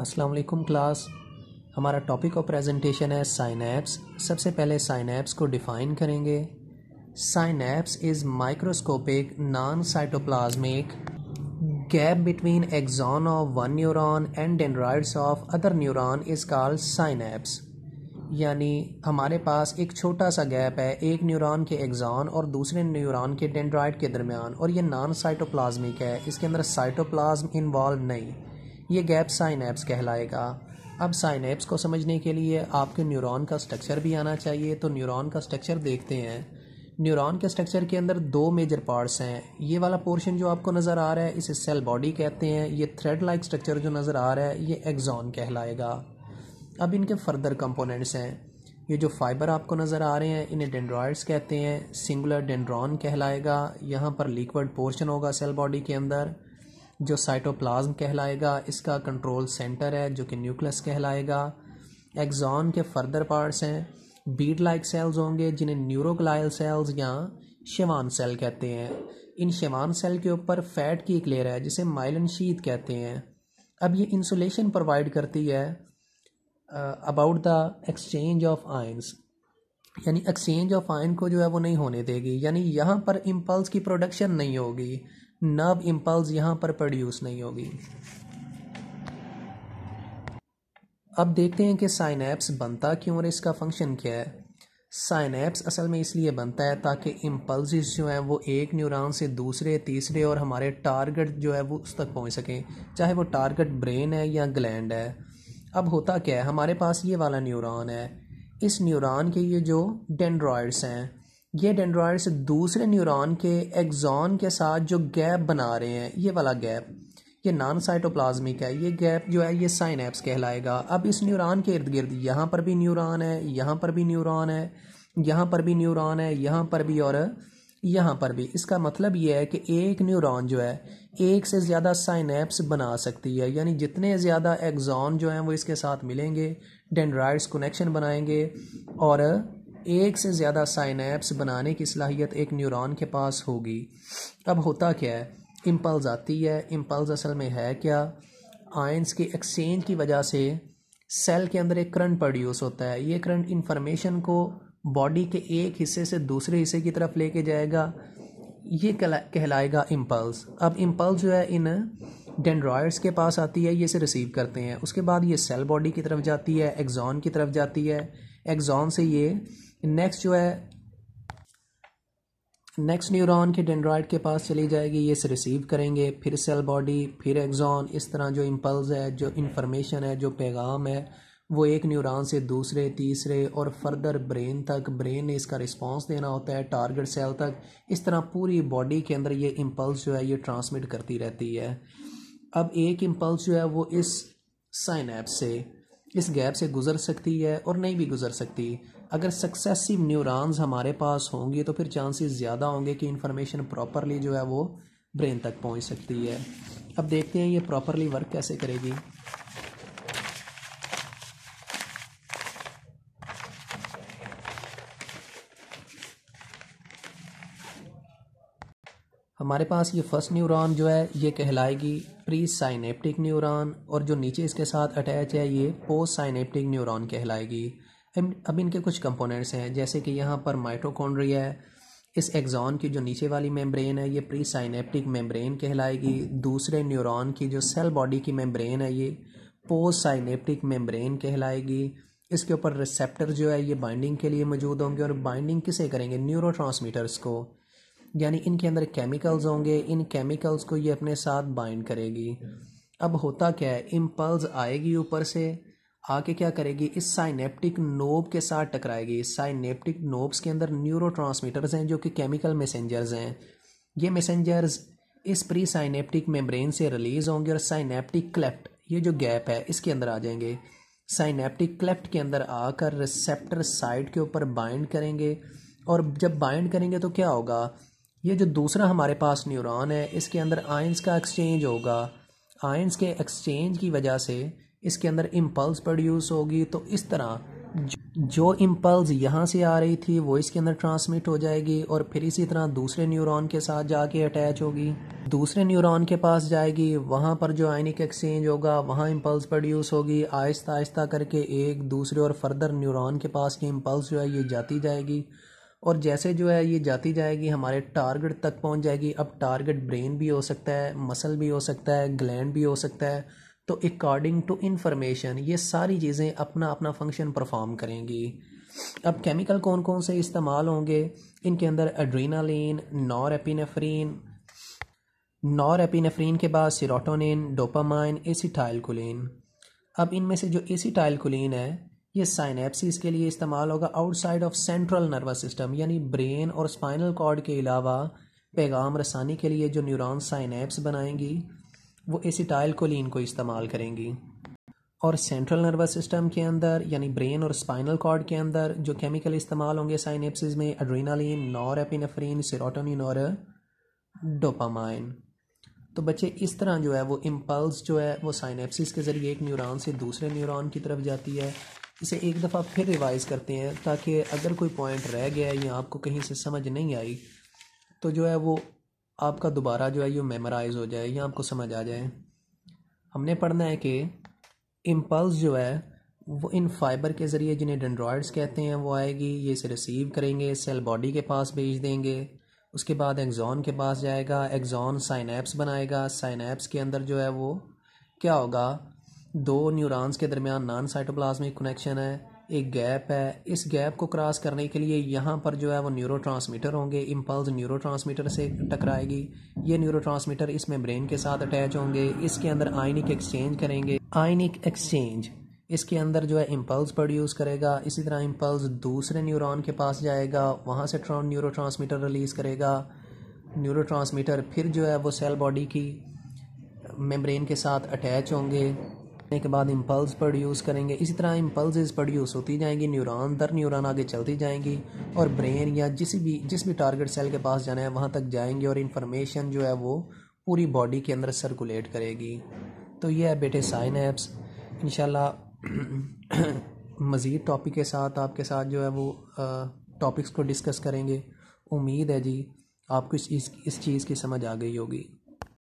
असलकुम क्लास हमारा topic of presentation है साइनैप्स सबसे पहले साइनैप्स को डिफाइन करेंगे synapse is microscopic non cytoplasmic between axon of one one and dendrites of other other is is synapse यानी हमारे पास एक छोटा सा गैप है एक न्यूरॉन के एग्जॉन और दूसरे न्यूरॉन के डेंड्राइड के दरमियान और ये नॉन साइटोप्लाज्मिक है इसके अंदर साइटोप्लाज्म इन्वॉल्व नहीं ये गैप साइन ऐप्स कहलाएगा अब साइन ऐप्स को समझने के लिए आपके न्यूरॉन का स्ट्रक्चर भी आना चाहिए तो न्यूरॉन का स्ट्रक्चर देखते हैं न्यूरॉन के स्ट्रक्चर के अंदर दो मेजर पार्ट्स हैं ये वाला पोर्शन जो आपको नज़र आ रहा है इसे सेल बॉडी कहते हैं ये थ्रेड लाइक स्ट्रक्चर जो नज़र आ रहा है ये एग्जॉन कहलाएगा अब इनके फर्दर कंपोनेंट्स हैं ये जो फाइबर आपको नज़र आ रहे हैं इन्हें डेंड्रॉइड्स कहते हैं सिंगुलर डेंड्रॉन कहलाएगा यहाँ पर लिक्विड पोर्शन होगा सेल बॉडी के अंदर जो साइटोप्लाज्म कहलाएगा इसका कंट्रोल सेंटर है जो कि न्यूक्लियस कहलाएगा एग्जॉन के फर्दर पार्ट्स हैं बीड लाइक सेल्स होंगे जिन्हें न्यूरोग्लायल सेल्स या शेवान सेल कहते हैं इन शेवान सेल के ऊपर फैट की एक लेयर है जिसे माइलन शीत कहते हैं अब ये इंसुलेशन प्रोवाइड करती है about the exchange of ions यानी एक्सचेंज ऑफ आयन को जो है वो नहीं होने देगी यानी यहाँ पर इम्पल्स की प्रोडक्शन नहीं होगी नर्व इम्पल्स यहाँ पर प्रोड्यूस नहीं होगी अब देखते हैं कि साइनेप्स बनता क्यों और इसका फंक्शन क्या है साइनेप्स असल में इसलिए बनता है ताकि इम्पल्स जो हैं वो एक न्यूरॉन से दूसरे तीसरे और हमारे टारगेट जो है वो उस तक पहुंच सकें चाहे वो टारगेट ब्रेन है या ग्लैंड है अब होता क्या है हमारे पास ये वाला न्यूरॉन है इस न्यूरॉन के ये जो डेंड्रॉयड्स हैं ये डेंड्राइड्स दूसरे न्यूरॉन के एग्जॉन के साथ जो गैप बना रहे हैं ये वाला गैप ये नॉन साइटोप्लाज्मिक है ये गैप जो है ये साइनेप्स कहलाएगा अब इस न्यूरॉन के इर्द गिर्द यहाँ पर भी न्यूरॉन है यहाँ पर भी न्यूरॉन है यहाँ पर भी न्यूरॉन है यहाँ पर भी और यहाँ पर भी इसका मतलब ये है कि एक न्यूरॉन जो है एक से ज़्यादा साइनेप्स बना सकती है यानी जितने ज़्यादा एग्जॉन जो हैं वो इसके साथ मिलेंगे डेंड्राइड्स कनेक्शन बनाएंगे और एक से ज़्यादा साइनेप्स बनाने की सलाहियत एक न्यूरॉन के पास होगी अब होता क्या है इम्पल्स आती है इम्पल्स असल में है क्या आयंस के एक्सचेंज की वजह से सेल के अंदर एक करंट प्रोड्यूस होता है ये करंट इन्फॉर्मेशन को बॉडी के एक हिस्से से दूसरे हिस्से की तरफ लेके जाएगा ये कहलाएगा इम्पल्स अब इम्पल्स जो है इन डेंड्रॉयड्स के पास आती है ये इसे रिसीव करते हैं उसके बाद ये सेल बॉडी की तरफ जाती है एग्जॉन की तरफ जाती है एग्जॉन से ये नेक्स्ट जो है नेक्स्ट न्यूरॉन के डेंड्राइड के पास चली जाएगी ये इसे रिसीव करेंगे फिर सेल बॉडी फिर एग्जॉन इस तरह जो इम्पल्स है जो इन्फॉर्मेशन है जो पैगाम है वो एक न्यूरॉन से दूसरे तीसरे और फर्दर ब्रेन तक ब्रेन ने इसका रिस्पांस देना होता है टारगेट सेल तक इस तरह पूरी बॉडी के अंदर ये इम्पल्स जो है ये ट्रांसमिट करती रहती है अब एक इम्पल्स जो है वो इस साइनैप से इस गैप से गुजर सकती है और नहीं भी गुजर सकती अगर सक्सेसिव न्यूरॉन्स हमारे पास होंगे तो फिर चांसेस ज़्यादा होंगे कि इन्फॉर्मेशन प्रॉपरली जो है वो ब्रेन तक पहुंच सकती है अब देखते हैं ये प्रॉपरली वर्क कैसे करेगी हमारे पास ये फर्स्ट न्यूरॉन जो है ये कहलाएगी प्री साइनेप्टिक न्यूरॉन और जो नीचे इसके साथ अटैच है ये पोस्ट साइनेप्टिक न्यूरॉन कहलाएगी अब इनके कुछ कंपोनेंट्स हैं जैसे कि यहाँ पर माइटोकॉन्ड्रिया है इस एग्जॉन की जो नीचे वाली मेम्ब्रेन है ये प्री साइनेप्टिक मेम्ब्रेन कहलाएगी दूसरे न्यूरॉन की जो सेल बॉडी की मेम्ब्रेन है ये पोस्ट साइनेप्टिक मेम्ब्रेन कहलाएगी इसके ऊपर रिसेप्टर जो है ये बाइंडिंग के लिए मौजूद होंगे और बाइंडिंग किसे करेंगे न्यूरो को यानी इनके अंदर केमिकल्स होंगे इन केमिकल्स को ये अपने साथ बाइंड करेगी अब होता क्या है इम्पल्स आएगी ऊपर से आके क्या करेगी इस साइनेप्टिक नोब के साथ टकराएगी इस साइनेप्टिक नोब्स के अंदर न्यूरो हैं जो कि केमिकल मैसेंजर्स हैं ये मैसेंजर्स इस प्री साइनेप्टिक मेम्ब्रेन से रिलीज होंगे और साइनेप्टिक क्लेफ्ट ये जो गैप है इसके अंदर आ जाएंगे साइनेप्टिक क्लेफ्ट के अंदर आकर रिसेप्टर साइट के ऊपर बाइंड करेंगे और जब बाइंड करेंगे तो क्या होगा ये जो दूसरा हमारे पास न्यूरॉन है इसके अंदर आयंस का एक्सचेंज होगा आयंस के एक्सचेंज की वजह से इसके अंदर इम्पल्स प्रोड्यूस होगी तो इस तरह जो इम्पल्स यहाँ से आ रही थी वो इसके अंदर ट्रांसमिट हो जाएगी और फिर इसी तरह दूसरे न्यूरॉन के साथ जाके अटैच होगी दूसरे न्यूरॉन के पास जाएगी वहाँ पर जो आयनिक एक्सचेंज होगा वहाँ इम्पल्स प्रोड्यूस होगी आहिस्ता आहिस्ता करके एक दूसरे और फर्दर न्यूरॉन के पास की इम्पल्स जो है ये जाती जाएगी और जैसे जो है ये जाती जाएगी हमारे टारगेट तक पहुँच जाएगी अब टारगेट ब्रेन भी हो सकता है मसल भी हो सकता है ग्लैंड भी हो सकता है तो अकॉर्डिंग टू इन्फॉर्मेशन ये सारी चीज़ें अपना अपना फंक्शन परफॉर्म करेंगी अब केमिकल कौन कौन से इस्तेमाल होंगे इनके अंदर एड्रीनालिन नॉरएपिनेफ्रीन नॉरएपिनेफ्रीन के बाद सिरोटोनिन डोपामाइन एसीटाइलकुलिन अब इनमें से जो एसीटाइलकुलिन है ये साइनेप्सिस के लिए इस्तेमाल होगा outside of central nervous system यानी ब्रेन और स्पाइनल कॉर्ड के अलावा पैगाम रसानी के लिए जो न्यूरॉन साइनेप्स बनाएंगी वो एसिटाइल कोलिन को इस्तेमाल करेंगी और सेंट्रल नर्वस सिस्टम के अंदर यानी ब्रेन और स्पाइनल कॉर्ड के अंदर जो केमिकल इस्तेमाल होंगे साइनेप्सिस में एड्रीनालिन नॉरएपिनेफ्रिन सिरोटोनिन और डोपामाइन तो बच्चे इस तरह जो है वो इम्पल्स जो है वो साइनेप्सिस के ज़रिए एक न्यूरॉन से दूसरे न्यूरॉन की तरफ जाती है इसे एक दफ़ा फिर रिवाइज़ करते हैं ताकि अगर कोई पॉइंट रह गया है या आपको कहीं से समझ नहीं आई तो जो है वो आपका दोबारा जो है ये मेमोराइज़ हो जाए या आपको समझ आ जाए हमने पढ़ना है कि इम्पल्स जो है वो इन फाइबर के ज़रिए जिन्हें डेंड्रॉयड्स कहते हैं वो आएगी ये इसे रिसीव करेंगे सेल बॉडी के पास भेज देंगे उसके बाद एग्जॉन के पास जाएगा एग्जॉन साइनैप्स बनाएगा साइनैप्स के अंदर जो है वो क्या होगा दो न्यूरॉन्स के दरमियान नॉन साइटोप्लाज्मिक कनेक्शन है एक गैप है इस गैप को क्रॉस करने के लिए यहाँ पर जो है वो न्यूरो होंगे इम्पल्स न्यूरो से टकराएगी ये न्यूरो इसमें ब्रेन के साथ अटैच होंगे इसके अंदर आयनिक एक्सचेंज करेंगे आयनिक एक्सचेंज इसके अंदर जो है इम्पल्स प्रोड्यूस करेगा इसी तरह इम्पल्स दूसरे न्यूरॉन के पास जाएगा वहाँ से ट्रॉन न्यूरो रिलीज़ करेगा न्यूरो फिर जो है वो सेल बॉडी की मेम्ब्रेन के साथ अटैच होंगे करने के बाद इम्पल्स प्रोड्यूस करेंगे इसी तरह इम्पल्स प्रोड्यूस होती जाएंगी न्यूरॉन दर न्यूरॉन आगे चलती जाएंगी और ब्रेन या जिस भी जिस भी टारगेट सेल के पास जाना है वहाँ तक जाएंगी और इन्फॉर्मेशन जो है वो पूरी बॉडी के अंदर सर्कुलेट करेगी तो ये है बेटे साइन ऐप्स इन मज़ीद टॉपिक के साथ आपके साथ जो है वो टॉपिक्स को डिस्कस करेंगे उम्मीद है जी आपको इस इस चीज़ की समझ आ गई होगी